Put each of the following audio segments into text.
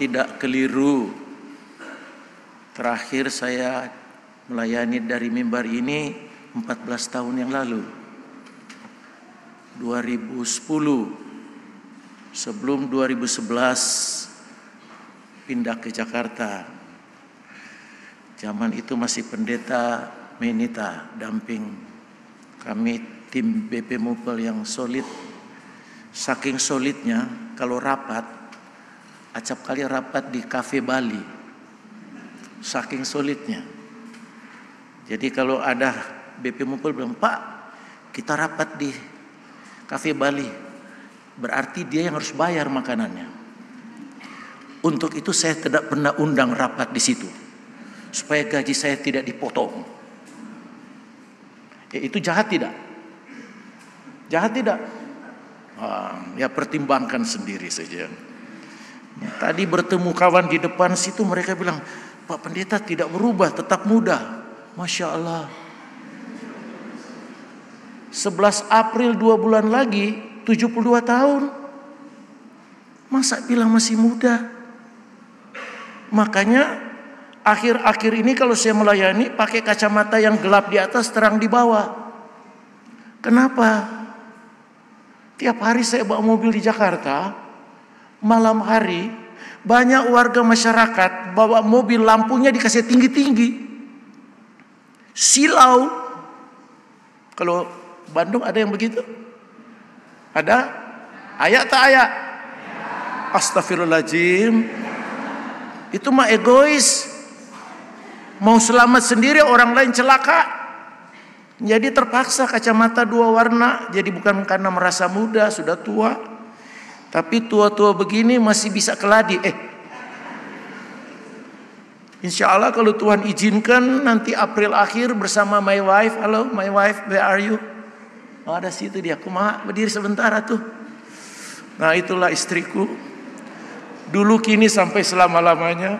tidak keliru. Terakhir saya melayani dari mimbar ini 14 tahun yang lalu. 2010 sebelum 2011 pindah ke Jakarta. Zaman itu masih pendeta Menita damping kami tim BP Mupel yang solid. Saking solidnya kalau rapat acap kali rapat di kafe Bali saking sulitnya jadi kalau ada BP Mumpul bilang Pak kita rapat di kafe Bali berarti dia yang harus bayar makanannya untuk itu saya tidak pernah undang rapat di situ supaya gaji saya tidak dipotong ya, itu jahat tidak jahat tidak ah, ya pertimbangkan sendiri saja Tadi bertemu kawan di depan situ mereka bilang, Pak Pendeta tidak berubah, tetap muda. Masya Allah. 11 April dua bulan lagi 72 tahun. Masa bilang masih muda? Makanya akhir-akhir ini kalau saya melayani pakai kacamata yang gelap di atas terang di bawah. Kenapa? Tiap hari saya bawa mobil di Jakarta, malam hari banyak warga masyarakat bawa mobil lampunya dikasih tinggi-tinggi. Silau. Kalau Bandung ada yang begitu? Ada? Ayak tak ayak? Astagfirullahaladzim. Itu mah egois. Mau selamat sendiri orang lain celaka. Jadi terpaksa kacamata dua warna. Jadi bukan karena merasa muda, sudah tua. Tapi tua-tua begini masih bisa keladi. Eh, Insya Allah kalau Tuhan izinkan nanti April akhir bersama my wife. Halo my wife, where are you? Oh, ada situ dia. Kumaha berdiri sebentar tuh. Nah itulah istriku. Dulu kini sampai selama-lamanya.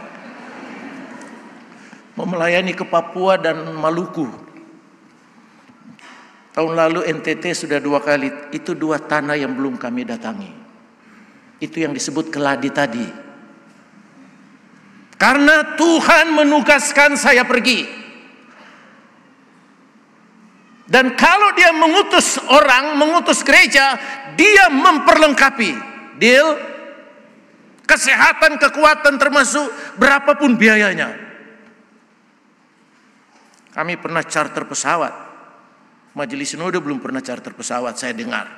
Mau melayani ke Papua dan Maluku. Tahun lalu NTT sudah dua kali. Itu dua tanah yang belum kami datangi. Itu yang disebut keladi tadi. Karena Tuhan menugaskan saya pergi. Dan kalau dia mengutus orang, mengutus gereja, dia memperlengkapi. Deal, kesehatan, kekuatan termasuk berapapun biayanya. Kami pernah charter pesawat. Majelis Sinode belum pernah charter pesawat, saya dengar.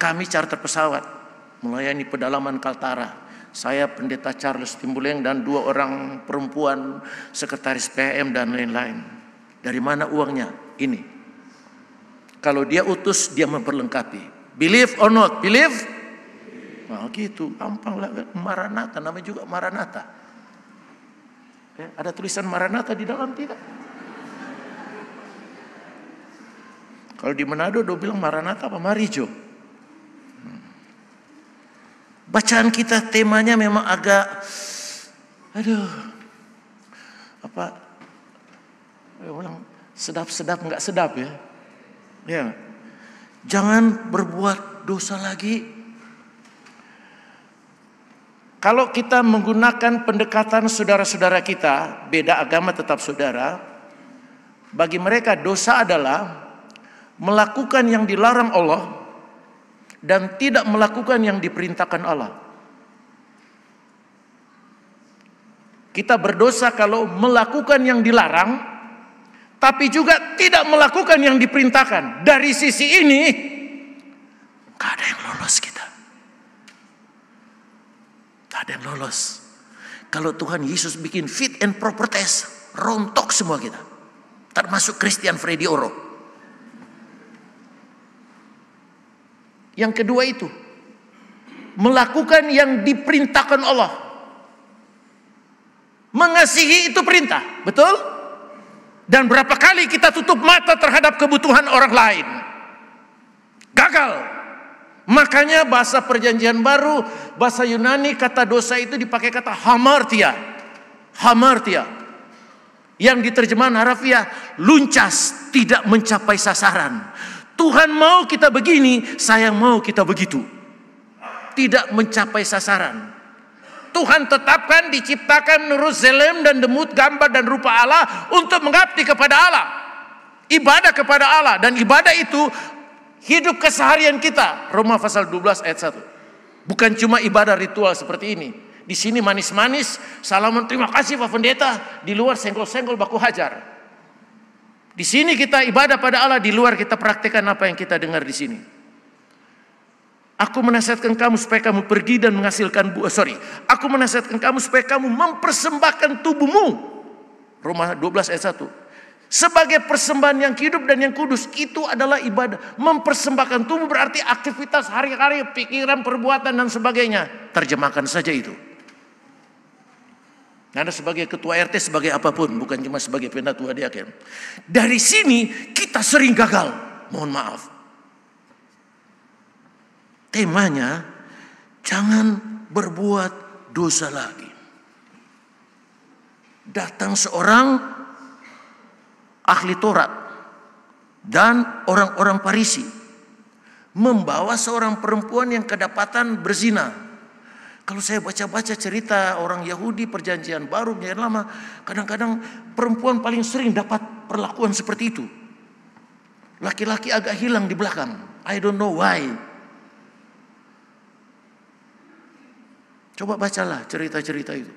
Kami charter pesawat melayani pedalaman Kaltara. Saya pendeta Charles Timbuleng dan dua orang perempuan sekretaris PM dan lain-lain. Dari mana uangnya? Ini. Kalau dia utus, dia memperlengkapi. Believe or not, believe? Nah gitu, gampang lah. Maranatha, namanya juga Maranata. Eh, ada tulisan Maranata di dalam tidak? Kalau di Manado, dia bilang Maranatha apa Marijo? Bacaan kita temanya memang agak aduh apa ya sedap-sedap nggak sedap ya. Ya. Jangan berbuat dosa lagi. Kalau kita menggunakan pendekatan saudara-saudara kita, beda agama tetap saudara, bagi mereka dosa adalah melakukan yang dilarang Allah dan tidak melakukan yang diperintahkan Allah. Kita berdosa kalau melakukan yang dilarang, tapi juga tidak melakukan yang diperintahkan. Dari sisi ini, gak ada yang lolos kita. Gak ada yang lolos. Kalau Tuhan Yesus bikin fit and proper test, rontok semua kita. Termasuk Christian Freddy Orok. Yang kedua itu melakukan yang diperintahkan Allah. Mengasihi itu perintah, betul? Dan berapa kali kita tutup mata terhadap kebutuhan orang lain? Gagal. Makanya bahasa perjanjian baru, bahasa Yunani kata dosa itu dipakai kata hamartia. Hamartia. Yang diterjemahan harafiah, luncas, tidak mencapai sasaran. Tuhan mau kita begini, saya mau kita begitu. Tidak mencapai sasaran. Tuhan tetapkan diciptakan menurut zelem dan demut gambar dan rupa Allah untuk mengabdi kepada Allah. Ibadah kepada Allah dan ibadah itu hidup keseharian kita. Roma pasal 12 ayat 1. Bukan cuma ibadah ritual seperti ini. Di sini manis-manis, salam, terima kasih Pak Pendeta. Di luar senggol-senggol baku hajar. Di sini kita ibadah pada Allah, di luar kita praktekkan apa yang kita dengar di sini. Aku menasihatkan kamu supaya kamu pergi dan menghasilkan buah. Sorry, aku menasihatkan kamu supaya kamu mempersembahkan tubuhmu. Rumah 12 ayat 1. Sebagai persembahan yang hidup dan yang kudus itu adalah ibadah. Mempersembahkan tubuh berarti aktivitas hari-hari, pikiran, perbuatan dan sebagainya. Terjemahkan saja itu. Anda sebagai ketua RT, sebagai apapun, bukan cuma sebagai pendatua akhir. Dari sini kita sering gagal. Mohon maaf. Temanya, jangan berbuat dosa lagi. Datang seorang ahli Taurat dan orang-orang Parisi membawa seorang perempuan yang kedapatan berzina kalau saya baca-baca cerita orang Yahudi perjanjian baru, perjanjian lama, kadang-kadang perempuan paling sering dapat perlakuan seperti itu. Laki-laki agak hilang di belakang. I don't know why. Coba bacalah cerita-cerita itu.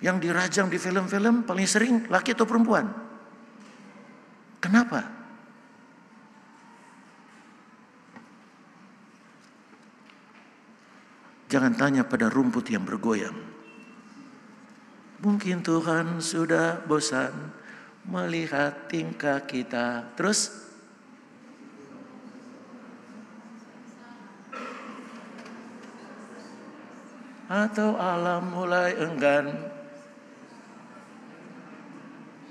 Yang dirajang di film-film paling sering laki atau perempuan? Kenapa? Jangan tanya pada rumput yang bergoyang. Mungkin Tuhan sudah bosan melihat tingkah kita. Terus atau alam mulai enggan.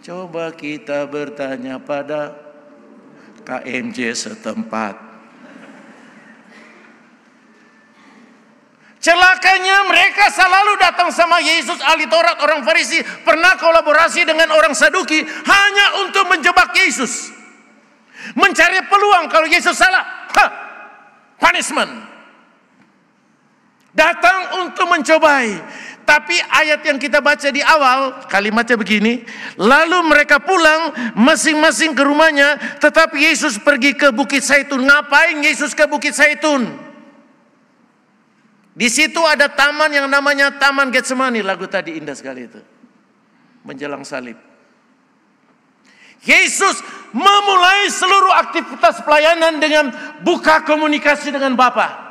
Coba kita bertanya pada KMJ setempat. Celakanya mereka selalu datang sama Yesus ahli Taurat orang Farisi pernah kolaborasi dengan orang Saduki hanya untuk menjebak Yesus. Mencari peluang kalau Yesus salah. Ha, punishment. Datang untuk mencobai. Tapi ayat yang kita baca di awal, kalimatnya begini. Lalu mereka pulang masing-masing ke rumahnya. Tetapi Yesus pergi ke Bukit Saitun. Ngapain Yesus ke Bukit Saitun? Di situ ada taman yang namanya Taman Getsemani. Lagu tadi indah sekali itu. Menjelang salib. Yesus memulai seluruh aktivitas pelayanan dengan buka komunikasi dengan Bapa.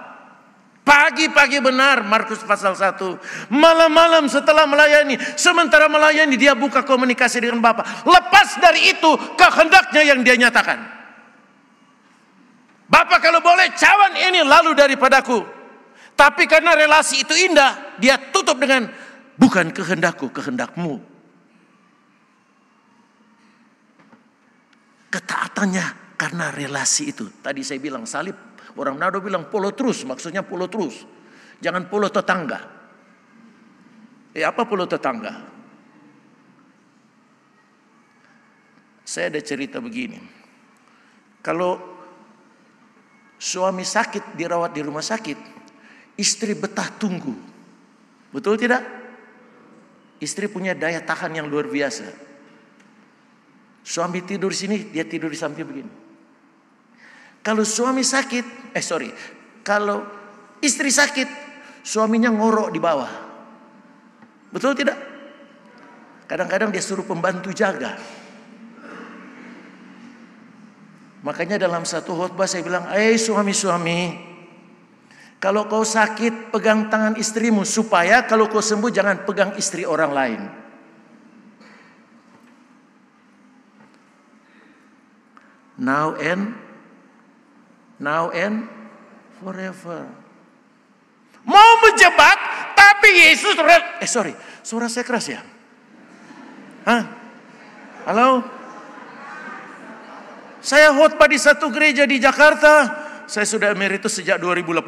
Pagi-pagi benar Markus pasal 1. Malam-malam setelah melayani. Sementara melayani dia buka komunikasi dengan Bapa. Lepas dari itu kehendaknya yang dia nyatakan. Bapak kalau boleh cawan ini lalu daripadaku. Tapi karena relasi itu indah, dia tutup dengan bukan kehendakku, kehendakmu. Ketaatannya karena relasi itu. Tadi saya bilang salib, orang Nado bilang polo terus, maksudnya polo terus. Jangan polo tetangga. Eh apa polo tetangga? Saya ada cerita begini. Kalau suami sakit dirawat di rumah sakit, istri betah tunggu. Betul tidak? Istri punya daya tahan yang luar biasa. Suami tidur sini, dia tidur di samping begini. Kalau suami sakit, eh sorry, kalau istri sakit, suaminya ngorok di bawah. Betul tidak? Kadang-kadang dia suruh pembantu jaga. Makanya dalam satu khutbah saya bilang, "Eh suami-suami, kalau kau sakit, pegang tangan istrimu supaya kalau kau sembuh jangan pegang istri orang lain. Now and now and forever. Mau menjebak, tapi Yesus eh sorry, suara saya keras ya. Hah? Halo? Saya khotbah di satu gereja di Jakarta, saya sudah emeritus sejak 2018.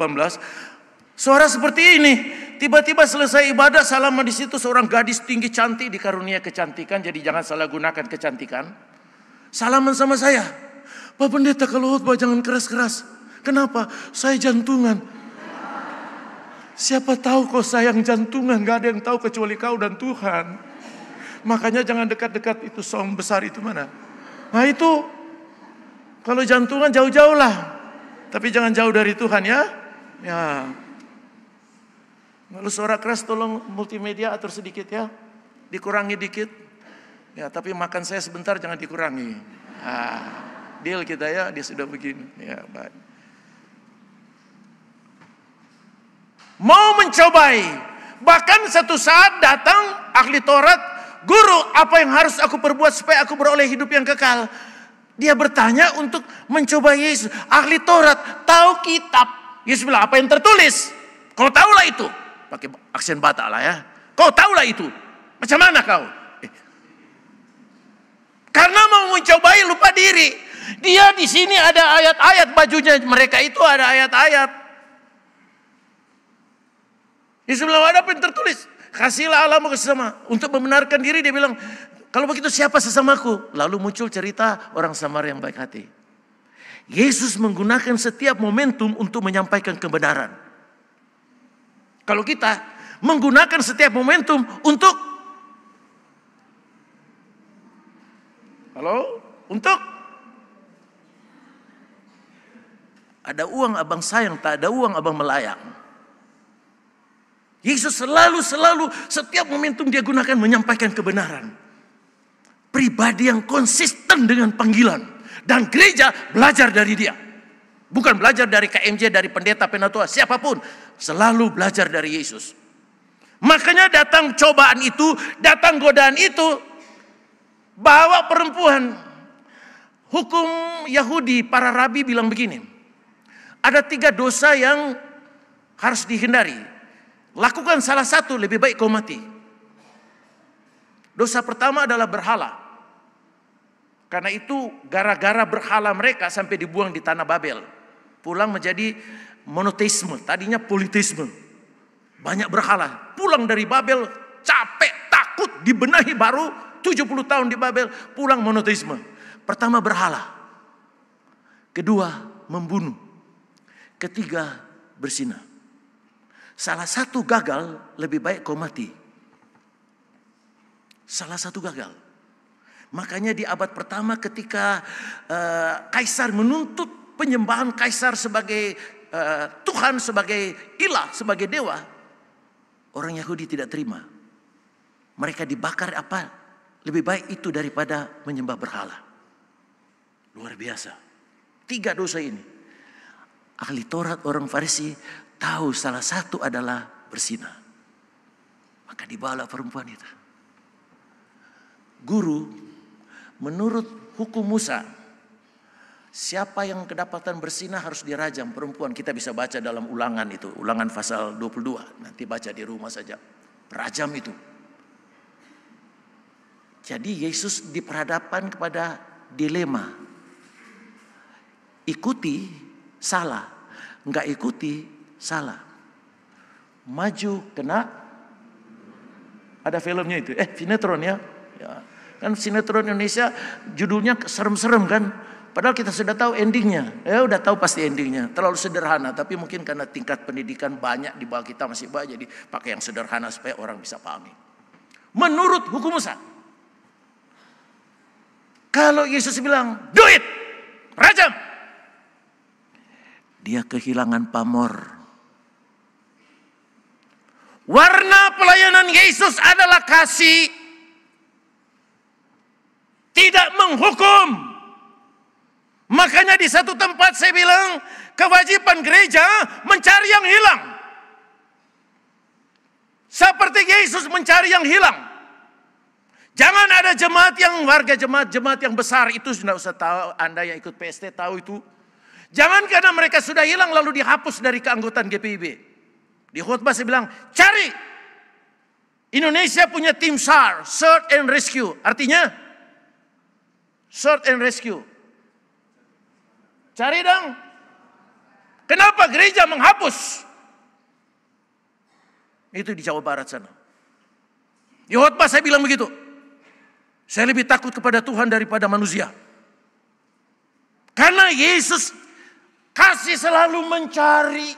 Suara seperti ini, tiba-tiba selesai ibadah salaman di situ seorang gadis tinggi cantik dikarunia kecantikan, jadi jangan salah gunakan kecantikan. Salaman sama saya. Pak pendeta kalau pak jangan keras-keras. Kenapa? Saya jantungan. Siapa tahu kok sayang jantungan, gak ada yang tahu kecuali kau dan Tuhan. Makanya jangan dekat-dekat itu song besar itu mana. Nah itu kalau jantungan jauh-jauh lah. Tapi jangan jauh dari Tuhan ya. Ya. Lalu suara keras tolong multimedia atur sedikit ya. Dikurangi dikit. Ya, tapi makan saya sebentar jangan dikurangi. Ah, deal kita ya, dia sudah begini. Ya, baik. Mau mencobai, bahkan satu saat datang ahli Taurat, guru apa yang harus aku perbuat supaya aku beroleh hidup yang kekal? Dia bertanya untuk mencoba Yesus. Ahli Taurat tahu kitab. Yesus bilang, apa yang tertulis? Kau tahulah itu. Pakai aksen batak lah ya. Kau tahulah itu. Macam mana kau? Eh. Karena mau mencobai lupa diri. Dia di sini ada ayat-ayat bajunya mereka itu ada ayat-ayat. Yesus bilang ada apa yang tertulis? Kasihlah alamu ke sesama. Untuk membenarkan diri dia bilang kalau begitu siapa sesamaku? Lalu muncul cerita orang samar yang baik hati. Yesus menggunakan setiap momentum untuk menyampaikan kebenaran. Kalau kita menggunakan setiap momentum untuk Halo, untuk ada uang abang sayang, tak ada uang abang melayang. Yesus selalu, selalu, setiap momentum dia gunakan menyampaikan kebenaran pribadi yang konsisten dengan panggilan. Dan gereja belajar dari dia. Bukan belajar dari KMJ, dari pendeta, penatua, siapapun. Selalu belajar dari Yesus. Makanya datang cobaan itu, datang godaan itu. Bawa perempuan. Hukum Yahudi, para rabi bilang begini. Ada tiga dosa yang harus dihindari. Lakukan salah satu, lebih baik kau mati. Dosa pertama adalah berhala. Karena itu gara-gara berhala mereka sampai dibuang di tanah Babel. Pulang menjadi monoteisme, tadinya politisme. Banyak berhala. Pulang dari Babel capek, takut, dibenahi baru 70 tahun di Babel, pulang monoteisme. Pertama berhala. Kedua membunuh. Ketiga bersina. Salah satu gagal lebih baik kau mati. Salah satu gagal. Makanya di abad pertama ketika uh, kaisar menuntut penyembahan kaisar sebagai uh, Tuhan, sebagai ilah, sebagai dewa, orang Yahudi tidak terima. Mereka dibakar apa? Lebih baik itu daripada menyembah berhala. Luar biasa. Tiga dosa ini. Ahli Taurat orang Farisi tahu salah satu adalah bersina. Maka dibalas perempuan itu. Guru menurut hukum Musa, siapa yang kedapatan bersinah harus dirajam perempuan. Kita bisa baca dalam ulangan itu, ulangan pasal 22. Nanti baca di rumah saja. Rajam itu. Jadi Yesus diperhadapkan kepada dilema. Ikuti salah, Enggak ikuti salah. Maju kena ada filmnya itu, eh sinetron ya. ya Kan sinetron Indonesia judulnya serem-serem kan. Padahal kita sudah tahu endingnya. Ya udah tahu pasti endingnya. Terlalu sederhana. Tapi mungkin karena tingkat pendidikan banyak di bawah kita masih banyak. Jadi pakai yang sederhana supaya orang bisa pahami. Menurut hukum Musa. Kalau Yesus bilang, duit it. Rajam. Dia kehilangan pamor. Warna pelayanan Yesus adalah kasih tidak menghukum. Makanya di satu tempat saya bilang kewajiban gereja mencari yang hilang. Seperti Yesus mencari yang hilang. Jangan ada jemaat yang warga jemaat-jemaat yang besar itu sudah usah tahu Anda yang ikut PST tahu itu. Jangan karena mereka sudah hilang lalu dihapus dari keanggotaan GPIB. Di khutbah saya bilang, cari. Indonesia punya tim SAR, Search and Rescue. Artinya, Search and rescue. Cari dong. Kenapa gereja menghapus? Itu di Jawa Barat sana. Di khotbah saya bilang begitu. Saya lebih takut kepada Tuhan daripada manusia. Karena Yesus kasih selalu mencari.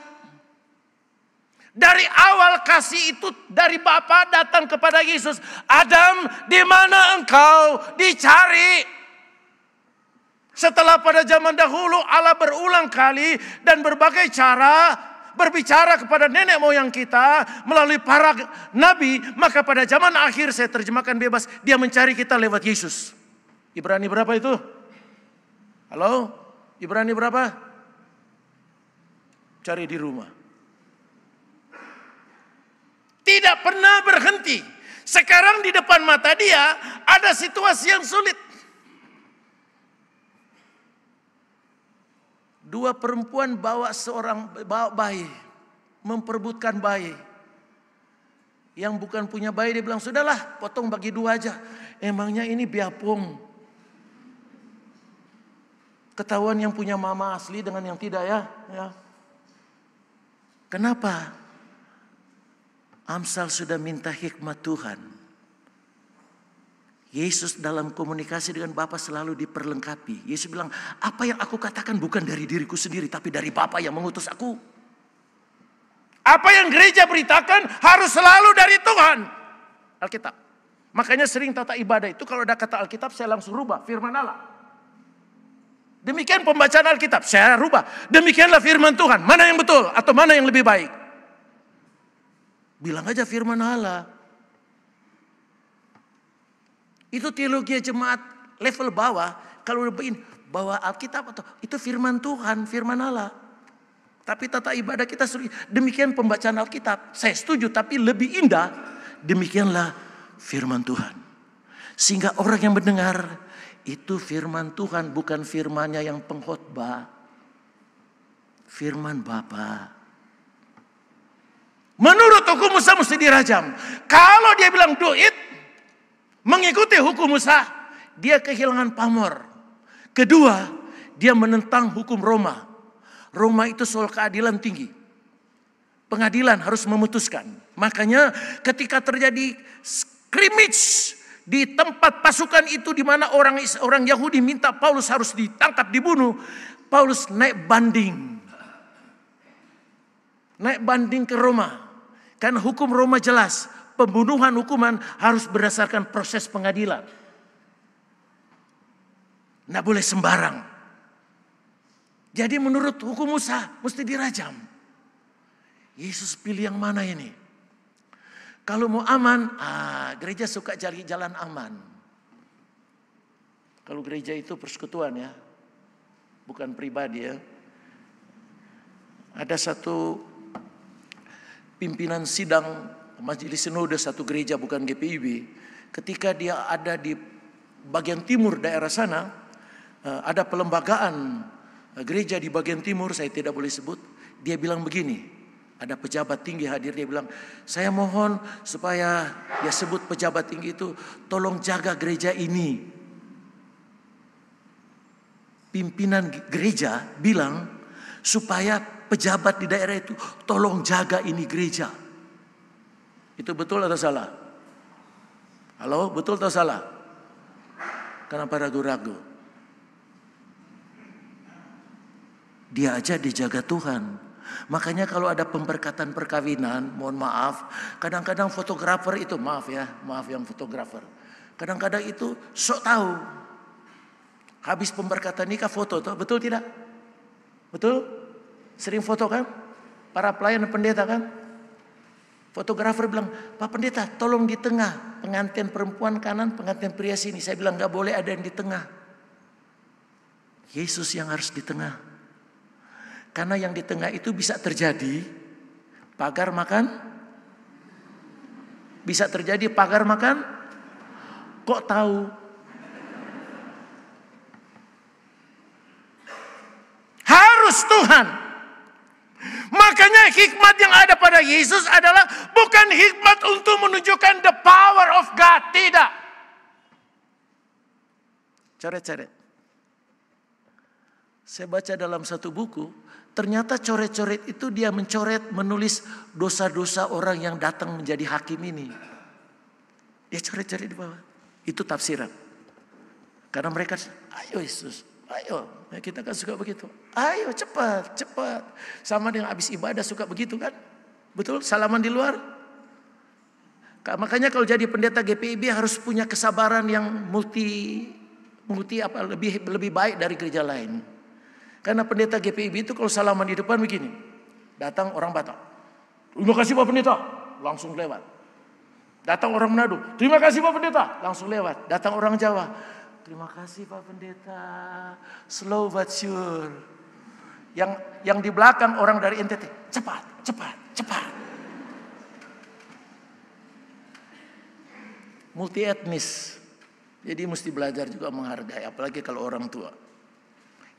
Dari awal kasih itu dari Bapa datang kepada Yesus. Adam, di mana engkau dicari? Setelah pada zaman dahulu Allah berulang kali dan berbagai cara berbicara kepada nenek moyang kita melalui para nabi, maka pada zaman akhir saya terjemahkan bebas, dia mencari kita lewat Yesus. Ibrani berapa itu? Halo? Ibrani berapa? Cari di rumah. Tidak pernah berhenti. Sekarang di depan mata dia ada situasi yang sulit. Dua perempuan bawa seorang bawa bayi, memperbutkan bayi. Yang bukan punya bayi dia bilang, "Sudahlah, potong bagi dua aja. Emangnya ini biapung?" Ketahuan yang punya mama asli dengan yang tidak ya, ya. Kenapa? Amsal sudah minta hikmat Tuhan. Yesus dalam komunikasi dengan Bapa selalu diperlengkapi. Yesus bilang, apa yang aku katakan bukan dari diriku sendiri, tapi dari Bapa yang mengutus aku. Apa yang gereja beritakan harus selalu dari Tuhan. Alkitab. Makanya sering tata ibadah itu kalau ada kata Alkitab saya langsung rubah firman Allah. Demikian pembacaan Alkitab, saya rubah. Demikianlah firman Tuhan, mana yang betul atau mana yang lebih baik. Bilang aja firman Allah. Itu teologi jemaat level bawah. Kalau lebihin bahwa Alkitab atau itu firman Tuhan, firman Allah. Tapi tata ibadah kita suri. Demikian pembacaan Alkitab. Saya setuju tapi lebih indah. Demikianlah firman Tuhan. Sehingga orang yang mendengar itu firman Tuhan bukan firmannya yang pengkhotbah. Firman Bapa. Menurut hukum Musa mesti dirajam. Kalau dia bilang do it, mengikuti hukum Musa, dia kehilangan pamor. Kedua, dia menentang hukum Roma. Roma itu soal keadilan tinggi. Pengadilan harus memutuskan. Makanya ketika terjadi scrimmage di tempat pasukan itu di mana orang orang Yahudi minta Paulus harus ditangkap dibunuh, Paulus naik banding. Naik banding ke Roma. Karena hukum Roma jelas, pembunuhan hukuman harus berdasarkan proses pengadilan. Tidak boleh sembarang. Jadi menurut hukum Musa mesti dirajam. Yesus pilih yang mana ini? Kalau mau aman, ah, gereja suka cari jalan aman. Kalau gereja itu persekutuan ya, bukan pribadi ya. Ada satu pimpinan sidang Majelis Sinode satu gereja bukan GPIB, ketika dia ada di bagian timur daerah sana, eh, ada pelembagaan eh, gereja di bagian timur, saya tidak boleh sebut, dia bilang begini, ada pejabat tinggi hadir, dia bilang, saya mohon supaya dia sebut pejabat tinggi itu, tolong jaga gereja ini. Pimpinan gereja bilang, supaya pejabat di daerah itu tolong jaga ini gereja. Itu betul atau salah? Halo, betul atau salah? Kenapa ragu-ragu? Dia aja dijaga Tuhan. Makanya kalau ada pemberkatan perkawinan, mohon maaf, kadang-kadang fotografer itu, maaf ya, maaf yang fotografer. Kadang-kadang itu sok tahu. Habis pemberkatan nikah foto, tuh, betul tidak? Betul? Sering foto kan? Para pelayan pendeta kan? Fotografer bilang, Pak Pendeta tolong di tengah. Pengantin perempuan kanan, pengantin pria sini. Saya bilang, gak boleh ada yang di tengah. Yesus yang harus di tengah. Karena yang di tengah itu bisa terjadi pagar makan. Bisa terjadi pagar makan. Kok tahu? Harus Tuhan Makanya hikmat yang ada pada Yesus adalah bukan hikmat untuk menunjukkan the power of God. Tidak. Coret-coret. Saya baca dalam satu buku, ternyata coret-coret itu dia mencoret menulis dosa-dosa orang yang datang menjadi hakim ini. Dia coret-coret di bawah. Itu tafsiran. Karena mereka, ayo Yesus, Ayo, eh, kita kan suka begitu. Ayo cepat, cepat. Sama dengan habis ibadah suka begitu kan? Betul? Salaman di luar. Makanya kalau jadi pendeta GPIB harus punya kesabaran yang multi multi apa lebih lebih baik dari gereja lain. Karena pendeta GPIB itu kalau salaman di depan begini. Datang orang Batak. Terima kasih Pak Pendeta. Langsung lewat. Datang orang Manado. Terima kasih Pak Pendeta. Langsung lewat. Datang orang Jawa. Terima kasih Pak Pendeta. Slow but sure. Yang yang di belakang orang dari NTT, cepat, cepat, cepat. Multi etnis. Jadi mesti belajar juga menghargai apalagi kalau orang tua.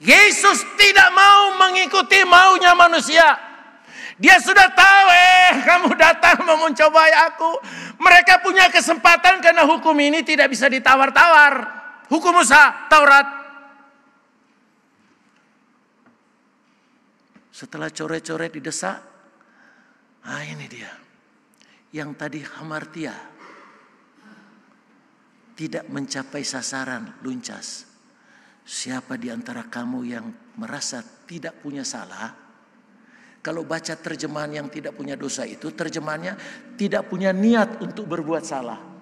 Yesus tidak mau mengikuti maunya manusia. Dia sudah tahu, eh kamu datang mau mencobai aku. Mereka punya kesempatan karena hukum ini tidak bisa ditawar-tawar. Hukum Musa, Taurat. Setelah coret-coret didesak, ah ini dia. Yang tadi Hamartia tidak mencapai sasaran luncas. Siapa di antara kamu yang merasa tidak punya salah? Kalau baca terjemahan yang tidak punya dosa itu, terjemahannya tidak punya niat untuk berbuat salah.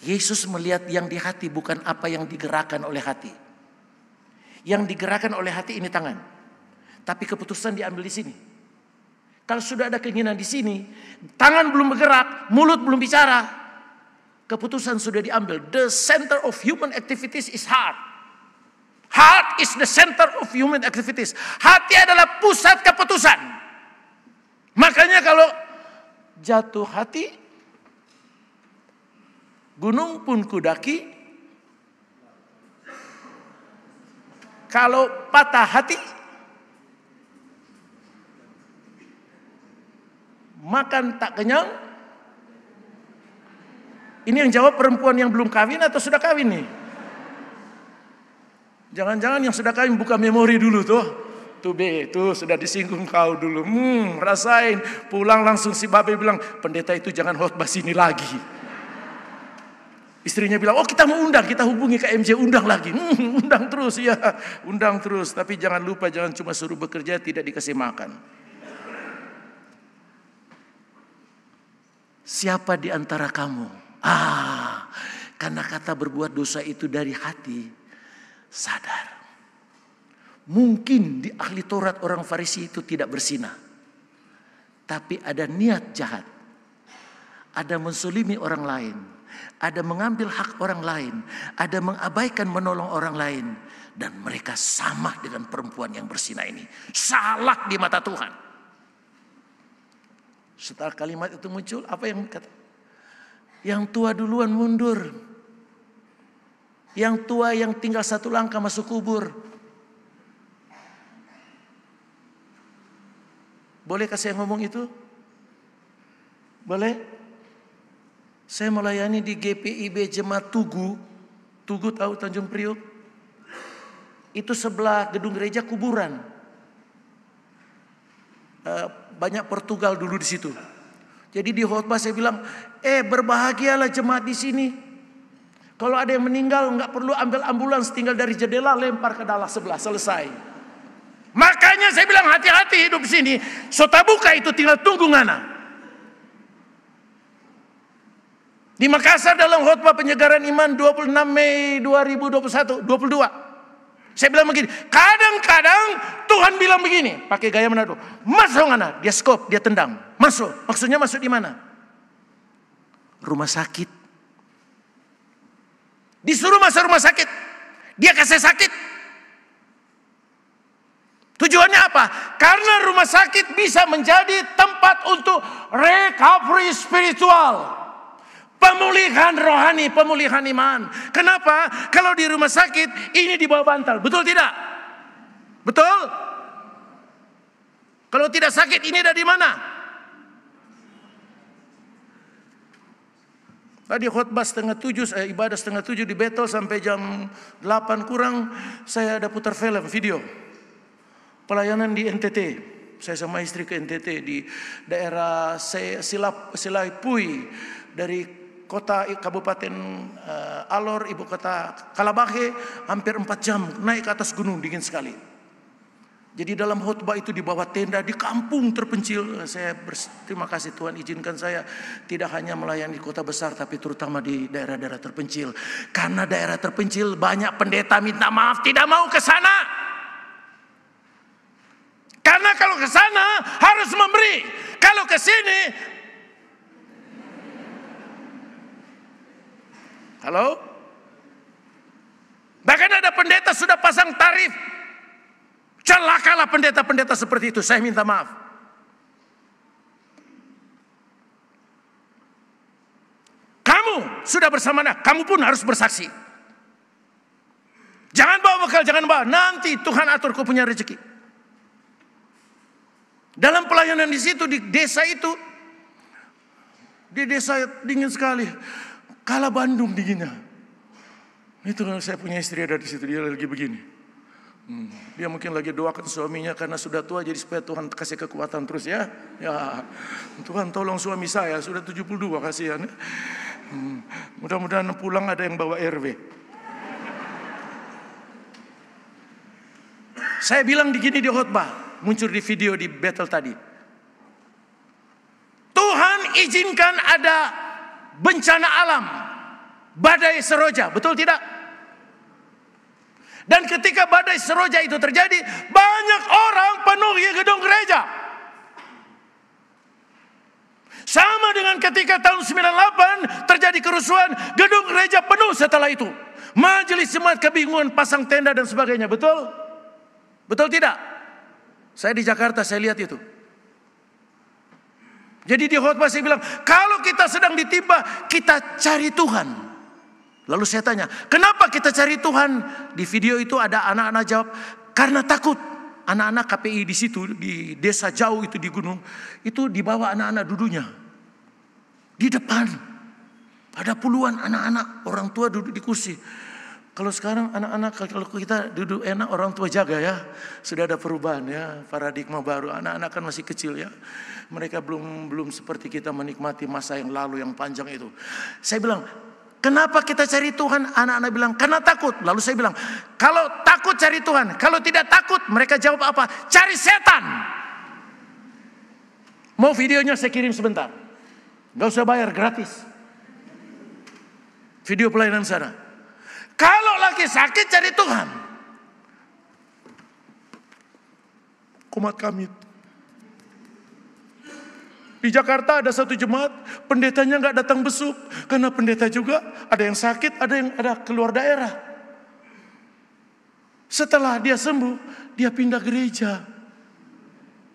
Yesus melihat yang di hati bukan apa yang digerakkan oleh hati. Yang digerakkan oleh hati ini tangan. Tapi keputusan diambil di sini. Kalau sudah ada keinginan di sini, tangan belum bergerak, mulut belum bicara, keputusan sudah diambil. The center of human activities is heart. Heart is the center of human activities. Hati adalah pusat keputusan. Makanya kalau jatuh hati Gunung pun kudaki. Kalau patah hati, makan tak kenyang. Ini yang jawab perempuan yang belum kawin atau sudah kawin nih? Jangan-jangan yang sudah kawin buka memori dulu tuh. Tuh B, tuh sudah disinggung kau dulu. Hmm, rasain. Pulang langsung si babe bilang, pendeta itu jangan khotbah sini lagi. Istrinya bilang, oh kita mau undang, kita hubungi ke MJ undang lagi. Hmm, undang terus, ya. Undang terus. Tapi jangan lupa, jangan cuma suruh bekerja, tidak dikasih makan. Siapa di antara kamu? Ah, karena kata berbuat dosa itu dari hati, sadar. Mungkin di ahli Taurat orang Farisi itu tidak bersinah. Tapi ada niat jahat. Ada mensulimi orang lain ada mengambil hak orang lain, ada mengabaikan menolong orang lain, dan mereka sama dengan perempuan yang bersina ini. Salah di mata Tuhan. Setelah kalimat itu muncul, apa yang kata? Yang tua duluan mundur. Yang tua yang tinggal satu langkah masuk kubur. Bolehkah saya ngomong itu? Boleh? Saya melayani di GPIB Jemaat Tugu. Tugu tahu Tanjung Priok? Itu sebelah gedung gereja kuburan. Eh, banyak Portugal dulu di situ. Jadi di khotbah saya bilang, eh berbahagialah jemaat di sini. Kalau ada yang meninggal nggak perlu ambil ambulans, tinggal dari jendela lempar ke dalam sebelah selesai. Makanya saya bilang hati-hati hidup sini. Sota buka itu tinggal tunggu ngana. Di Makassar dalam khutbah penyegaran iman 26 Mei 2021, 22. Saya bilang begini, kadang-kadang Tuhan bilang begini, pakai gaya menado. Masuk mana? Dia skop, dia tendang. Masuk. Maksudnya masuk di mana? Rumah sakit. Disuruh masuk rumah sakit. Dia kasih sakit. Tujuannya apa? Karena rumah sakit bisa menjadi tempat untuk recovery spiritual. Pemulihan rohani, pemulihan iman. Kenapa? Kalau di rumah sakit, ini dibawa bantal. Betul tidak? Betul? Kalau tidak sakit, ini ada di mana? Tadi ah, khutbah setengah tujuh, eh, ibadah setengah tujuh di Betel sampai jam delapan kurang, saya ada putar film, video. Pelayanan di NTT. Saya sama istri ke NTT di daerah Silap, Silapui dari kota Kabupaten uh, Alor, ibu kota Kalabahe, hampir empat jam naik ke atas gunung dingin sekali. Jadi dalam khutbah itu di bawah tenda di kampung terpencil eh, saya berterima kasih Tuhan izinkan saya tidak hanya melayani kota besar tapi terutama di daerah-daerah terpencil karena daerah terpencil banyak pendeta minta maaf tidak mau ke sana. Karena kalau ke sana harus memberi, kalau ke sini Halo? Bahkan ada pendeta sudah pasang tarif. Celakalah pendeta-pendeta seperti itu. Saya minta maaf. Kamu sudah bersama anak, kamu pun harus bersaksi. Jangan bawa bekal, jangan bawa. Nanti Tuhan atur kau punya rezeki. Dalam pelayanan di situ, di desa itu, di desa dingin sekali. Kalah Bandung dinginnya. Itu kan saya punya istri ada di situ, dia lagi begini. Hmm, dia mungkin lagi doakan suaminya karena sudah tua jadi supaya Tuhan kasih kekuatan terus ya. Ya. Tuhan tolong suami saya sudah 72 kasihan. Ya. Hmm, mudah-mudahan pulang ada yang bawa RW. Saya bilang di gini di khotbah, muncul di video di battle tadi. Tuhan izinkan ada bencana alam, badai seroja, betul tidak? Dan ketika badai seroja itu terjadi, banyak orang penuhi gedung gereja. Sama dengan ketika tahun 98 terjadi kerusuhan, gedung gereja penuh setelah itu. Majelis jemaat kebingungan pasang tenda dan sebagainya, betul? Betul tidak? Saya di Jakarta, saya lihat itu. Jadi di khotbah saya bilang, kalau kita sedang ditimpa, kita cari Tuhan. Lalu saya tanya, kenapa kita cari Tuhan? Di video itu ada anak-anak jawab, karena takut. Anak-anak KPI di situ, di desa jauh itu di gunung, itu dibawa anak-anak dudunya. Di depan, ada puluhan anak-anak, orang tua duduk di kursi. Kalau sekarang anak-anak kalau kita duduk enak orang tua jaga ya. Sudah ada perubahan ya, paradigma baru. Anak-anak kan masih kecil ya. Mereka belum belum seperti kita menikmati masa yang lalu yang panjang itu. Saya bilang, "Kenapa kita cari Tuhan?" Anak-anak bilang, "Karena takut." Lalu saya bilang, "Kalau takut cari Tuhan, kalau tidak takut, mereka jawab apa? Cari setan." Mau videonya saya kirim sebentar. Gak usah bayar, gratis. Video pelayanan sana. Kalau lagi sakit cari Tuhan. Kumat kami. Di Jakarta ada satu jemaat, pendetanya nggak datang besuk karena pendeta juga ada yang sakit, ada yang ada keluar daerah. Setelah dia sembuh, dia pindah gereja.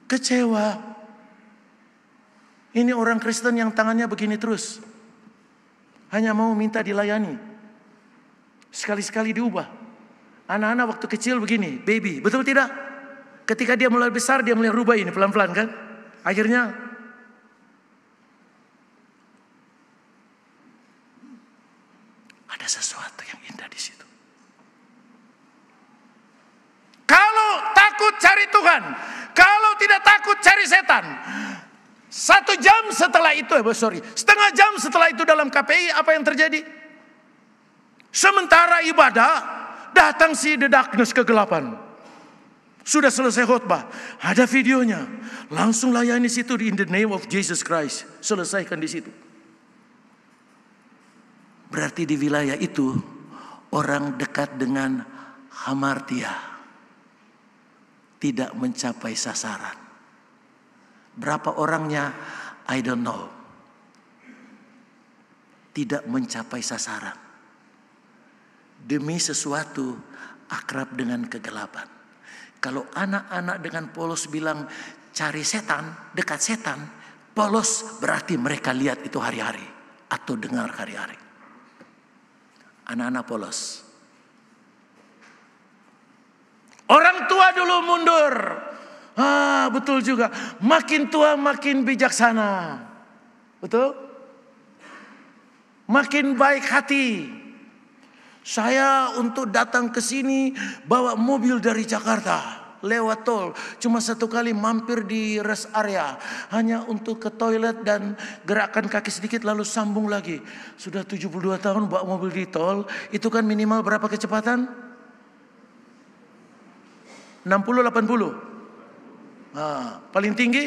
Kecewa. Ini orang Kristen yang tangannya begini terus. Hanya mau minta dilayani. Sekali-sekali diubah. Anak-anak waktu kecil begini, baby, betul tidak? Ketika dia mulai besar, dia mulai rubah ini pelan-pelan kan? Akhirnya ada sesuatu yang indah di situ. Kalau takut cari Tuhan, kalau tidak takut cari setan, satu jam setelah itu, eh, sorry, setengah jam setelah itu dalam KPI apa yang terjadi? Sementara ibadah datang si The Darkness kegelapan. Sudah selesai khutbah. ada videonya. Langsung layani situ di in the name of Jesus Christ. Selesaikan di situ. Berarti di wilayah itu orang dekat dengan hamartia tidak mencapai sasaran. Berapa orangnya? I don't know. Tidak mencapai sasaran demi sesuatu akrab dengan kegelapan. Kalau anak-anak dengan polos bilang cari setan, dekat setan, polos berarti mereka lihat itu hari-hari atau dengar hari-hari. Anak-anak polos. Orang tua dulu mundur. Ah, betul juga. Makin tua makin bijaksana. Betul? Makin baik hati. Saya untuk datang ke sini bawa mobil dari Jakarta lewat tol. Cuma satu kali mampir di rest area. Hanya untuk ke toilet dan gerakan kaki sedikit lalu sambung lagi. Sudah 72 tahun bawa mobil di tol. Itu kan minimal berapa kecepatan? 60-80? Nah, paling tinggi?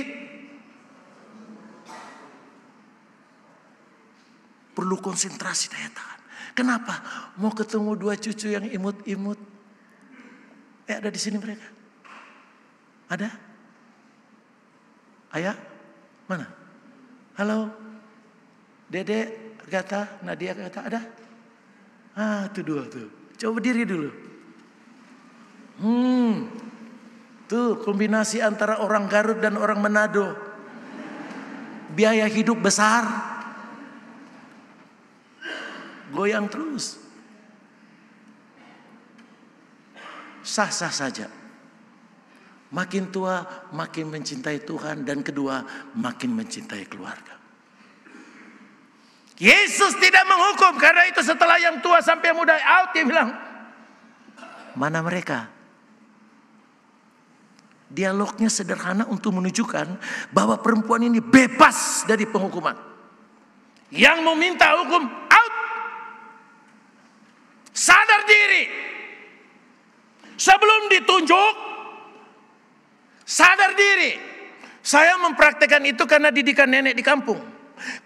Perlu konsentrasi daya tahan. Kenapa? Mau ketemu dua cucu yang imut-imut. Eh ada di sini mereka? Ada? Ayah? Mana? Halo? Dede, kata, Nadia kata, ada? Ah, tuh dua tuh. Coba berdiri dulu. Hmm. Tuh kombinasi antara orang Garut dan orang Manado. Biaya hidup besar goyang terus. Sah-sah saja. Makin tua, makin mencintai Tuhan, dan kedua, makin mencintai keluarga. Yesus tidak menghukum karena itu setelah yang tua sampai yang muda out dia bilang mana mereka? Dialognya sederhana untuk menunjukkan bahwa perempuan ini bebas dari penghukuman. Yang meminta hukum sadar diri. Sebelum ditunjuk, sadar diri. Saya mempraktekkan itu karena didikan nenek di kampung.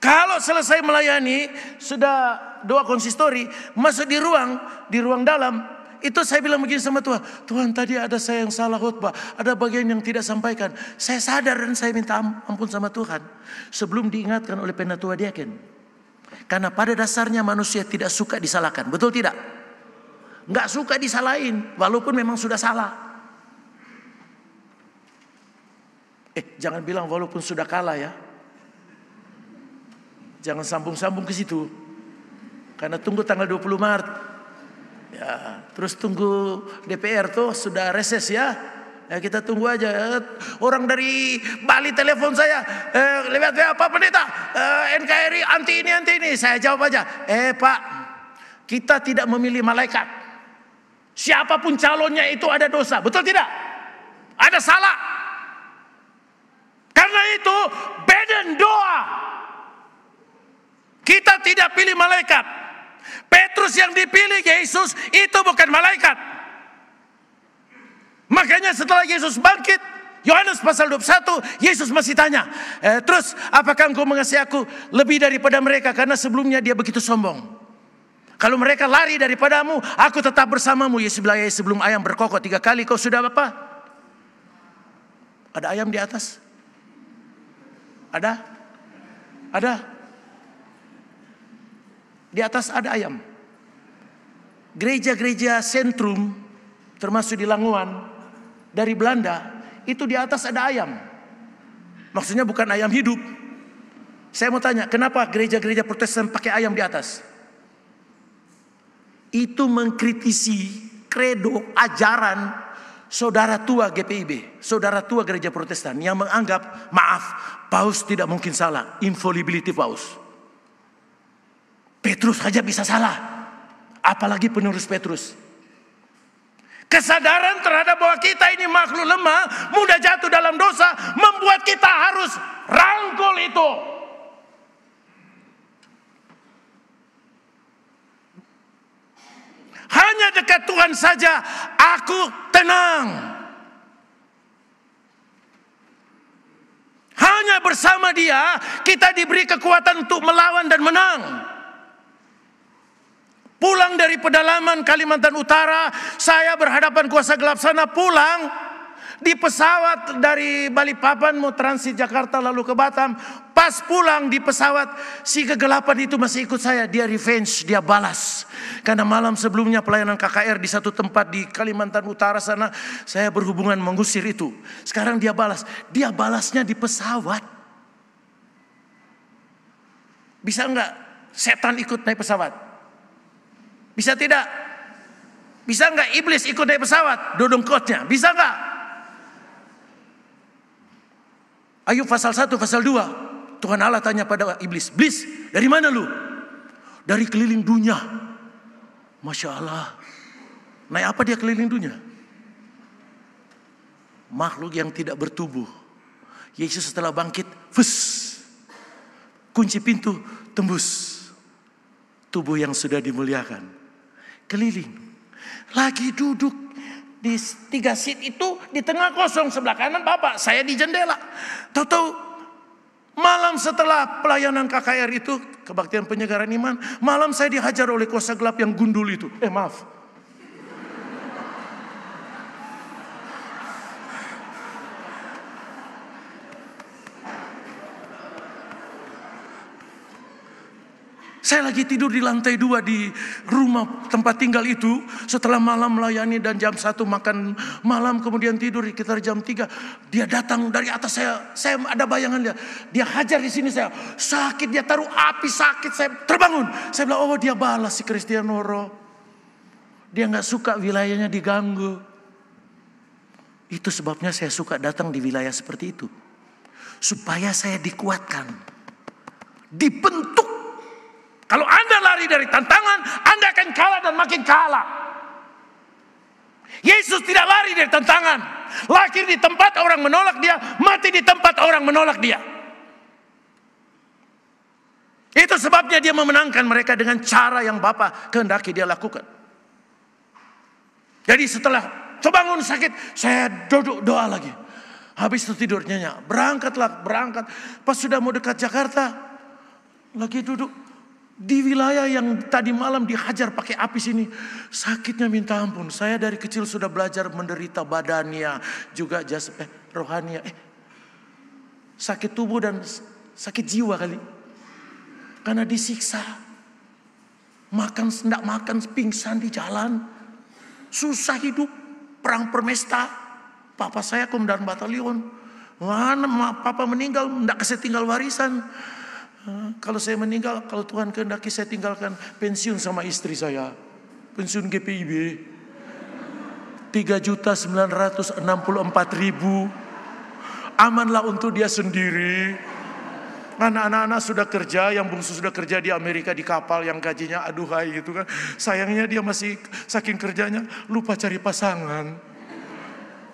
Kalau selesai melayani, sudah doa konsistori, masuk di ruang, di ruang dalam, itu saya bilang begini sama Tuhan, Tuhan tadi ada saya yang salah khutbah ada bagian yang tidak sampaikan. Saya sadar dan saya minta ampun sama Tuhan. Sebelum diingatkan oleh penatua diaken. Karena pada dasarnya manusia tidak suka disalahkan, betul tidak? nggak suka disalahin walaupun memang sudah salah. Eh, jangan bilang walaupun sudah kalah ya. Jangan sambung-sambung ke situ. Karena tunggu tanggal 20 Maret. Ya, terus tunggu DPR tuh sudah reses ya. Ya kita tunggu aja. Eh, orang dari Bali telepon saya, eh, lewat WA Pak Pendeta, eh, NKRI anti ini anti ini. Saya jawab aja, eh Pak, kita tidak memilih malaikat. Siapapun calonnya itu ada dosa, betul tidak? Ada salah. Karena itu beden doa. Kita tidak pilih malaikat. Petrus yang dipilih Yesus itu bukan malaikat. Makanya setelah Yesus bangkit, Yohanes pasal 21, Yesus masih tanya, e, terus apakah engkau mengasihi aku lebih daripada mereka? Karena sebelumnya dia begitu sombong. Kalau mereka lari daripadamu, aku tetap bersamamu. Yesus bilang, Yesus sebelum ayam berkokok tiga kali, kau sudah apa? Ada ayam di atas? Ada? Ada? Di atas ada ayam. Gereja-gereja sentrum, termasuk di Languan, dari Belanda, itu di atas ada ayam. Maksudnya bukan ayam hidup. Saya mau tanya, kenapa gereja-gereja protestan pakai ayam di atas? itu mengkritisi kredo ajaran saudara tua GPIB, saudara tua gereja protestan yang menganggap maaf paus tidak mungkin salah, infallibility paus. Petrus saja bisa salah, apalagi penerus Petrus. Kesadaran terhadap bahwa kita ini makhluk lemah, mudah jatuh dalam dosa, membuat kita harus rangkul itu. Tuhan saja aku tenang. Hanya bersama dia kita diberi kekuatan untuk melawan dan menang. Pulang dari pedalaman Kalimantan Utara, saya berhadapan kuasa gelap sana pulang di pesawat dari Balikpapan mau transit Jakarta lalu ke Batam Pas pulang di pesawat, si kegelapan itu masih ikut saya. Dia revenge, dia balas. Karena malam sebelumnya pelayanan KKR di satu tempat di Kalimantan Utara sana, saya berhubungan mengusir itu. Sekarang dia balas. Dia balasnya di pesawat. Bisa enggak setan ikut naik pesawat? Bisa tidak? Bisa enggak iblis ikut naik pesawat? Dodong kotnya, bisa enggak? Ayub pasal 1, pasal 2. Tuhan Allah tanya pada iblis, "Iblis, dari mana lu?" "Dari keliling dunia." Masya Allah. Naik apa dia keliling dunia? Makhluk yang tidak bertubuh. Yesus setelah bangkit, fus. Kunci pintu tembus. Tubuh yang sudah dimuliakan. Keliling. Lagi duduk di tiga seat itu di tengah kosong sebelah kanan bapak saya di jendela tahu-tahu Malam setelah pelayanan KKR itu, kebaktian penyegaran iman, malam saya dihajar oleh kuasa gelap yang gundul itu. Eh maaf, Saya lagi tidur di lantai dua di rumah tempat tinggal itu. Setelah malam melayani dan jam satu makan malam kemudian tidur sekitar jam tiga. Dia datang dari atas saya. Saya ada bayangan dia. Dia hajar di sini saya. Sakit dia taruh api sakit saya terbangun. Saya bilang oh dia balas si Cristiano Ronaldo. Dia nggak suka wilayahnya diganggu. Itu sebabnya saya suka datang di wilayah seperti itu. Supaya saya dikuatkan. Dibentuk kalau Anda lari dari tantangan, Anda akan kalah dan makin kalah. Yesus tidak lari dari tantangan. Lahir di tempat orang menolak dia, mati di tempat orang menolak dia. Itu sebabnya dia memenangkan mereka dengan cara yang Bapa kehendaki dia lakukan. Jadi setelah bangun sakit, saya duduk doa lagi. Habis itu tidurnya Berangkatlah, berangkat. Pas sudah mau dekat Jakarta, lagi duduk di wilayah yang tadi malam dihajar pakai api sini, sakitnya minta ampun. Saya dari kecil sudah belajar menderita badannya, juga jas eh, rohania. Eh, sakit tubuh dan sakit jiwa kali. Karena disiksa. Makan, sendak makan, pingsan di jalan. Susah hidup, perang permesta. Papa saya komandan batalion. Mana papa meninggal, tidak kasih tinggal warisan. Kalau saya meninggal, kalau Tuhan kehendaki saya tinggalkan pensiun sama istri saya. Pensiun GPIB. 3.964.000. Amanlah untuk dia sendiri. Anak-anak sudah kerja, yang bungsu sudah kerja di Amerika di kapal yang gajinya aduhai gitu kan. Sayangnya dia masih saking kerjanya lupa cari pasangan.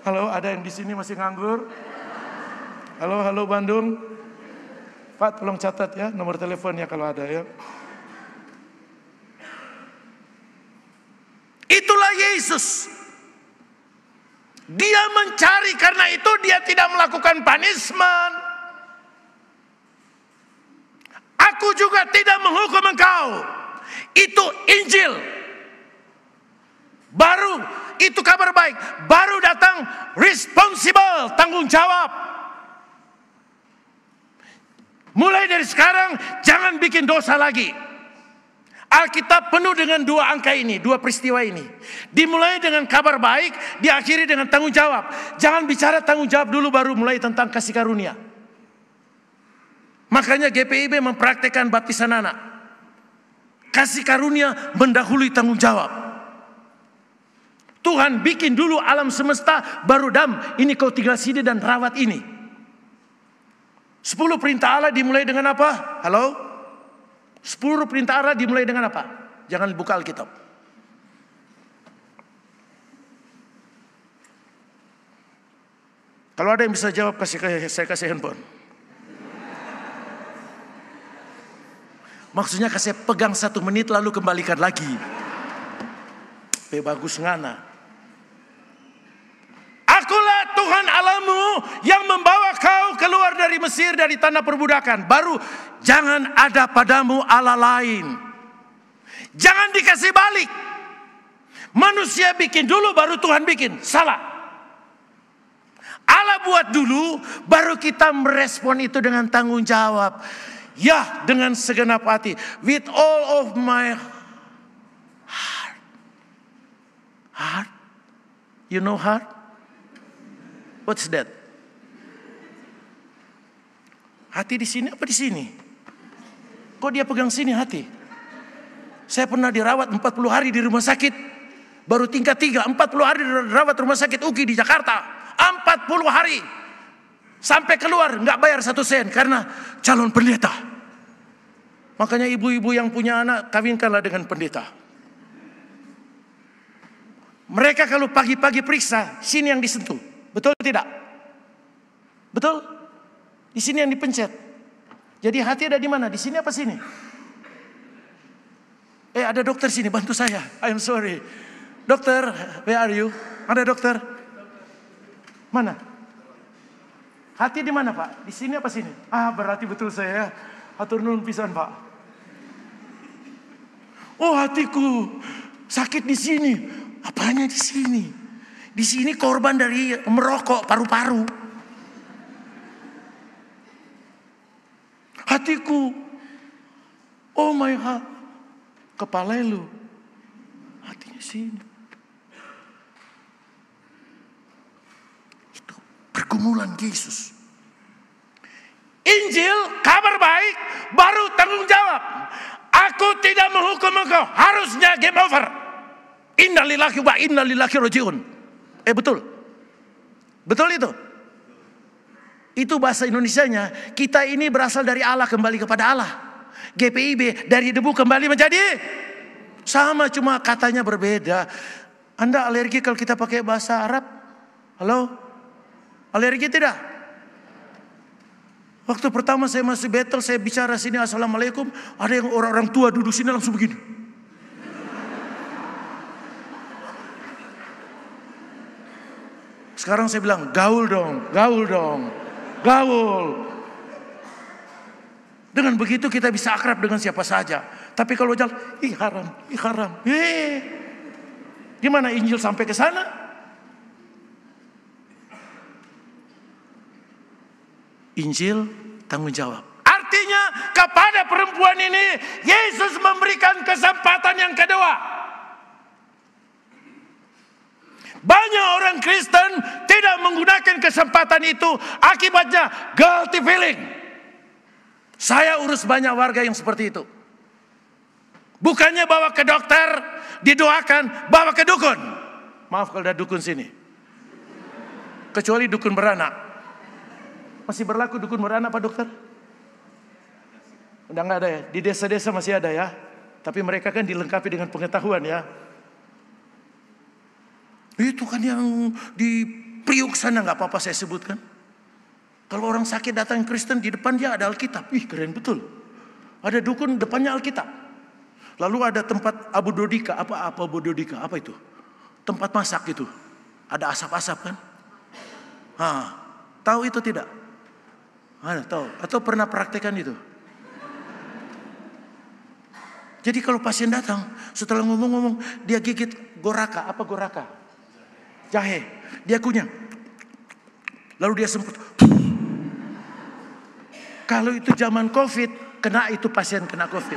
Halo, ada yang di sini masih nganggur? Halo, halo Bandung. Pak tolong catat ya nomor teleponnya kalau ada ya. Itulah Yesus. Dia mencari karena itu dia tidak melakukan punishment. Aku juga tidak menghukum engkau. Itu Injil. Baru itu kabar baik. Baru datang responsible, tanggung jawab. Mulai dari sekarang jangan bikin dosa lagi. Alkitab penuh dengan dua angka ini, dua peristiwa ini. Dimulai dengan kabar baik, diakhiri dengan tanggung jawab. Jangan bicara tanggung jawab dulu baru mulai tentang kasih karunia. Makanya GPIB mempraktekkan baptisan anak. Kasih karunia mendahului tanggung jawab. Tuhan bikin dulu alam semesta, baru dam, ini kau tinggal sini dan rawat ini. Sepuluh perintah Allah dimulai dengan apa? Halo? Sepuluh perintah Allah dimulai dengan apa? Jangan buka Alkitab. Kalau ada yang bisa jawab, kasih saya kasih handphone. Maksudnya kasih pegang satu menit lalu kembalikan lagi. P bagus ngana. keluar dari Mesir dari tanah perbudakan, baru jangan ada padamu Allah lain. Jangan dikasih balik. Manusia bikin dulu baru Tuhan bikin. Salah. Allah buat dulu baru kita merespon itu dengan tanggung jawab. Ya, dengan segenap hati. With all of my heart. Heart. You know heart? What's that? Hati di sini apa di sini? Kok dia pegang sini hati? Saya pernah dirawat 40 hari di rumah sakit. Baru tingkat tiga, 40 hari dirawat rumah sakit UKI di Jakarta. 40 hari. Sampai keluar, nggak bayar satu sen karena calon pendeta. Makanya ibu-ibu yang punya anak, kawinkanlah dengan pendeta. Mereka kalau pagi-pagi periksa, sini yang disentuh. Betul tidak? Betul? Di sini yang dipencet. Jadi hati ada di mana? Di sini apa sini? Eh ada dokter sini bantu saya. I'm sorry. Dokter, where are you? Ada dokter? Mana? Hati di mana pak? Di sini apa sini? Ah berarti betul saya. Ya. Atur nun pisan pak. Oh hatiku sakit di sini. Apanya di sini? Di sini korban dari merokok paru-paru. hatiku. Oh my heart. Kepala lu. Hatinya sini. Itu pergumulan Yesus. Injil, kabar baik, baru tanggung jawab. Aku tidak menghukum engkau, harusnya game over. Innalillahi wa innalillahi rojiun. Eh betul. Betul itu. Itu bahasa Indonesianya. Kita ini berasal dari Allah kembali kepada Allah. GPIB dari debu kembali menjadi sama cuma katanya berbeda. Anda alergi kalau kita pakai bahasa Arab? Halo? Alergi tidak? Waktu pertama saya masih battle, saya bicara sini Assalamualaikum. Ada yang orang-orang tua duduk sini langsung begini. Sekarang saya bilang gaul dong, gaul dong gaul. Dengan begitu kita bisa akrab dengan siapa saja. Tapi kalau jalan, ih haram, ih haram. Hei. Gimana Injil sampai ke sana? Injil tanggung jawab. Artinya kepada perempuan ini Yesus memberikan kesempatan yang kedua. Banyak orang Kristen tidak menggunakan kesempatan itu, akibatnya guilty feeling. Saya urus banyak warga yang seperti itu. Bukannya bawa ke dokter, didoakan, bawa ke dukun. Maaf kalau ada dukun sini. Kecuali dukun beranak. Masih berlaku dukun beranak Pak Dokter? Udah nggak ada ya? Di desa-desa masih ada ya. Tapi mereka kan dilengkapi dengan pengetahuan ya. Itu kan yang di Priuk sana nggak apa-apa saya sebutkan. Kalau orang sakit datang Kristen di depan dia ada Alkitab. Ih keren betul. Ada dukun depannya Alkitab. Lalu ada tempat Abu Dodika. Apa apa Abu Dodika? Apa itu? Tempat masak itu. Ada asap-asap kan? Hah, tahu itu tidak? Ada tahu atau pernah praktekan itu? Jadi kalau pasien datang, setelah ngomong-ngomong, dia gigit goraka, apa goraka? Jahe. Dia kunyah. Lalu dia semprot. Kalau itu zaman COVID, kena itu pasien kena COVID.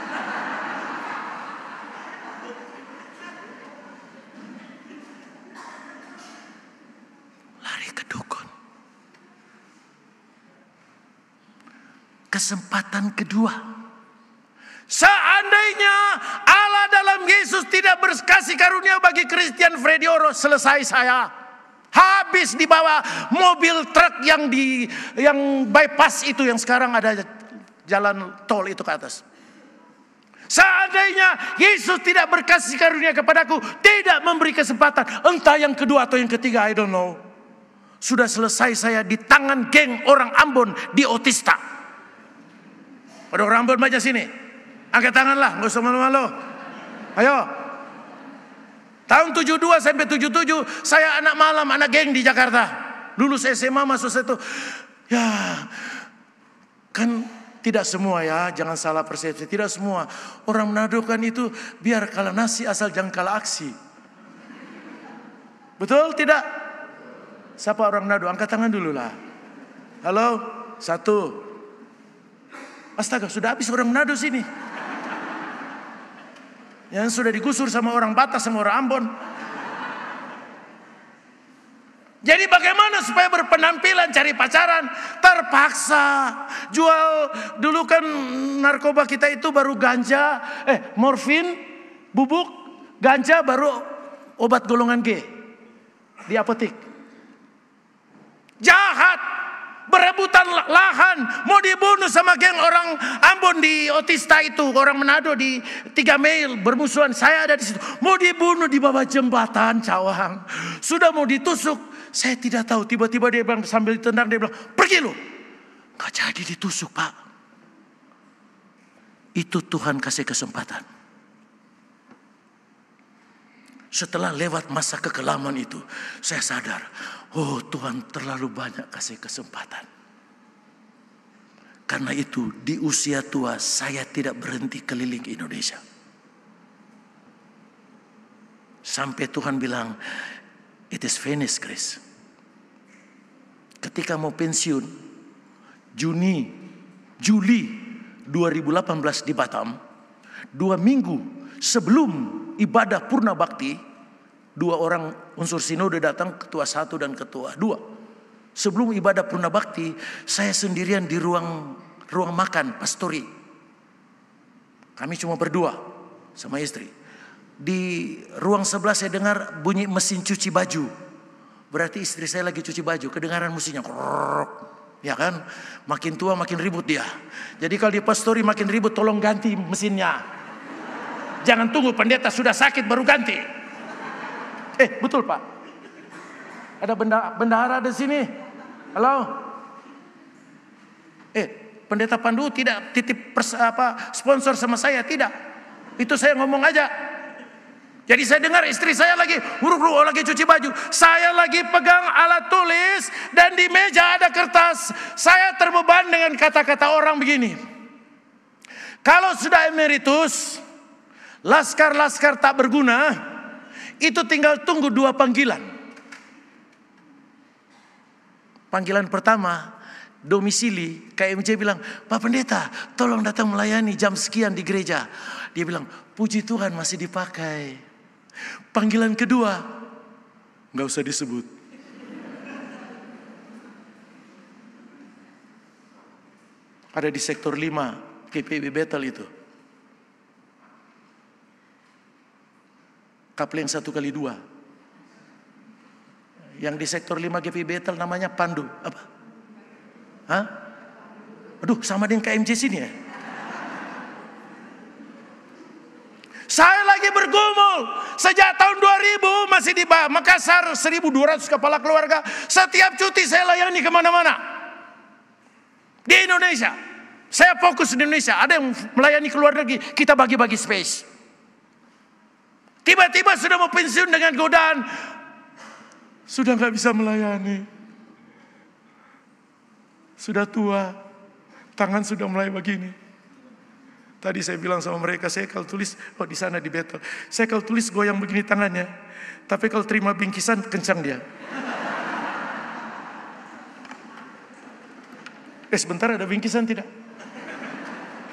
Lari ke dukun. Kesempatan kedua. Seandainya Allah dalam Yesus tidak berkasih karunia bagi Christian Fredioro, selesai saya habis dibawa mobil truk yang di yang bypass itu yang sekarang ada jalan tol itu ke atas. Seandainya Yesus tidak berkasih karunia kepadaku, tidak memberi kesempatan, entah yang kedua atau yang ketiga, I don't know. Sudah selesai saya di tangan geng orang Ambon di Otista. Ada orang Ambon banyak sini. Angkat tanganlah, nggak usah malu-malu. Ayo, Tahun 72 sampai 77 saya anak malam, anak geng di Jakarta. Lulus SMA masuk satu. Ya kan tidak semua ya, jangan salah persepsi. Tidak semua. Orang menadukan itu biar kalah nasi asal jangan kalah aksi. Betul tidak? Siapa orang Manado? Angkat tangan dulu lah. Halo? Satu. Astaga, sudah habis orang menado sini. Yang sudah digusur sama orang Batas sama orang Ambon. Jadi bagaimana supaya berpenampilan cari pacaran? Terpaksa. Jual dulu kan narkoba kita itu baru ganja, eh morfin, bubuk, ganja baru obat golongan G di apotek. Jahat berebutan lahan, mau dibunuh sama geng orang Ambon di Otista itu, orang Manado di tiga mil bermusuhan. Saya ada di situ. Mau dibunuh di bawah jembatan Cawang. Sudah mau ditusuk. Saya tidak tahu, tiba-tiba dia bilang sambil ditendang dia bilang, "Pergi lu." Gak jadi ditusuk, Pak. Itu Tuhan kasih kesempatan setelah lewat masa kekelaman itu, saya sadar, oh Tuhan terlalu banyak kasih kesempatan. Karena itu di usia tua saya tidak berhenti keliling Indonesia. Sampai Tuhan bilang, it is finished Chris. Ketika mau pensiun, Juni, Juli 2018 di Batam, dua minggu sebelum ibadah purna bakti, dua orang unsur sinode datang ketua satu dan ketua dua. Sebelum ibadah purna bakti, saya sendirian di ruang ruang makan pastori. Kami cuma berdua sama istri. Di ruang sebelah saya dengar bunyi mesin cuci baju. Berarti istri saya lagi cuci baju, kedengaran mesinnya. ya kan? Makin tua makin ribut dia. Jadi kalau di pastori makin ribut tolong ganti mesinnya jangan tunggu pendeta sudah sakit baru ganti. Eh, betul Pak. Ada benda, bendahara di sini. Halo. Eh, pendeta Pandu tidak titip pers, apa sponsor sama saya tidak. Itu saya ngomong aja. Jadi saya dengar istri saya lagi huruf-huruf oh, lagi cuci baju. Saya lagi pegang alat tulis dan di meja ada kertas. Saya terbeban dengan kata-kata orang begini. Kalau sudah emeritus, Laskar-laskar tak berguna itu tinggal tunggu dua panggilan. Panggilan pertama domisili KMJ bilang, Pak Pendeta tolong datang melayani jam sekian di gereja. Dia bilang, puji Tuhan masih dipakai. Panggilan kedua, nggak usah disebut. Ada di sektor 5 KPB Battle itu. Kapal yang satu kali dua. Yang di sektor 5 GP Betel namanya Pandu. Apa? Hah? Aduh, sama dengan KMJ sini ya. Saya lagi bergumul sejak tahun 2000 masih di Makassar 1200 kepala keluarga. Setiap cuti saya layani kemana-mana. Di Indonesia. Saya fokus di Indonesia. Ada yang melayani keluar negeri. Kita bagi-bagi space. Tiba-tiba sudah mau pensiun dengan godaan. Sudah nggak bisa melayani. Sudah tua. Tangan sudah mulai begini. Tadi saya bilang sama mereka, saya kalau tulis, oh di sana di battle. Saya kalau tulis goyang begini tangannya. Tapi kalau terima bingkisan, kencang dia. Eh sebentar ada bingkisan tidak?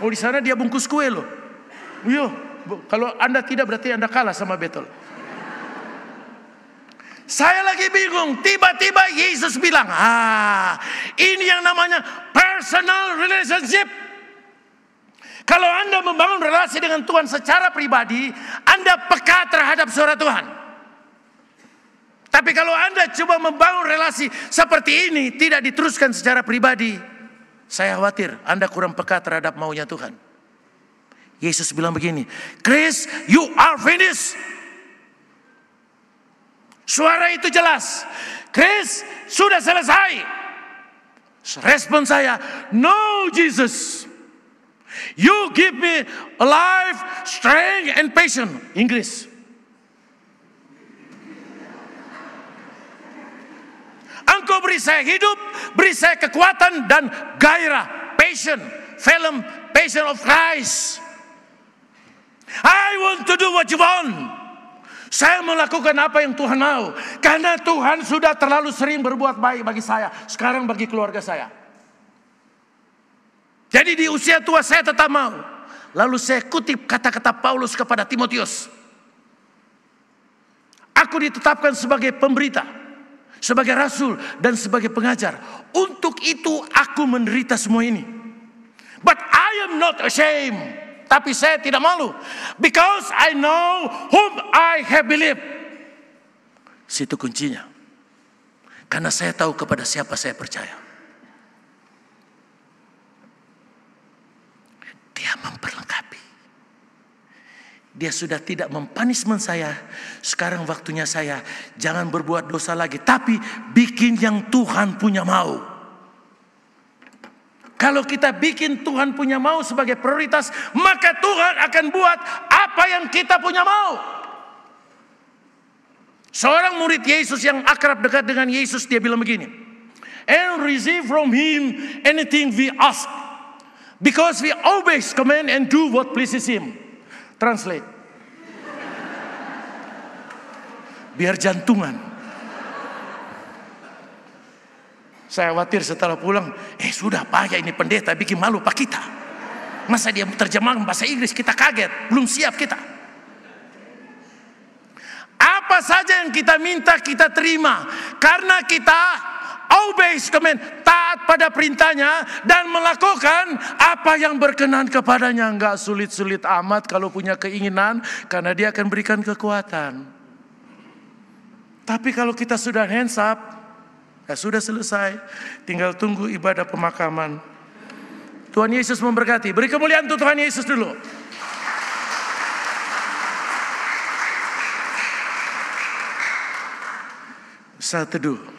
Oh di sana dia bungkus kue loh. Yo, iya kalau Anda tidak berarti Anda kalah sama Betul. Saya lagi bingung, tiba-tiba Yesus bilang, "Ah, ini yang namanya personal relationship." Kalau Anda membangun relasi dengan Tuhan secara pribadi, Anda peka terhadap suara Tuhan. Tapi kalau Anda coba membangun relasi seperti ini, tidak diteruskan secara pribadi, saya khawatir Anda kurang peka terhadap maunya Tuhan. Yesus bilang begini, Chris, you are finished. Suara itu jelas. Chris, sudah selesai. Respon saya, no Jesus. You give me life, strength, and passion. Inggris. Engkau beri saya hidup, beri saya kekuatan dan gairah, passion, film, passion of Christ. I want to do what you want. Saya melakukan apa yang Tuhan mau. Karena Tuhan sudah terlalu sering berbuat baik bagi saya. Sekarang bagi keluarga saya. Jadi di usia tua saya tetap mau. Lalu saya kutip kata-kata Paulus kepada Timotius. Aku ditetapkan sebagai pemberita. Sebagai rasul dan sebagai pengajar. Untuk itu aku menderita semua ini. But I am not ashamed tapi saya tidak malu. Because I know whom I have believed. Situ kuncinya. Karena saya tahu kepada siapa saya percaya. Dia memperlengkapi. Dia sudah tidak mempanismen saya. Sekarang waktunya saya jangan berbuat dosa lagi. Tapi bikin yang Tuhan punya mau. Kalau kita bikin Tuhan punya mau sebagai prioritas, maka Tuhan akan buat apa yang kita punya mau. Seorang murid Yesus yang akrab dekat dengan Yesus dia bilang begini, and receive from him anything we ask, because we always command and do what pleases him. Translate. Biar jantungan. Saya khawatir setelah pulang, eh sudah pak ya ini pendeta bikin malu pak kita. Masa dia terjemahkan bahasa Inggris kita kaget, belum siap kita. Apa saja yang kita minta kita terima karena kita obeys command, taat pada perintahnya dan melakukan apa yang berkenan kepadanya nggak sulit-sulit amat kalau punya keinginan karena dia akan berikan kekuatan. Tapi kalau kita sudah hands up, Nah, sudah selesai, tinggal tunggu ibadah pemakaman. Tuhan Yesus memberkati. Beri kemuliaan untuk Tuhan Yesus dulu. Saat teduh.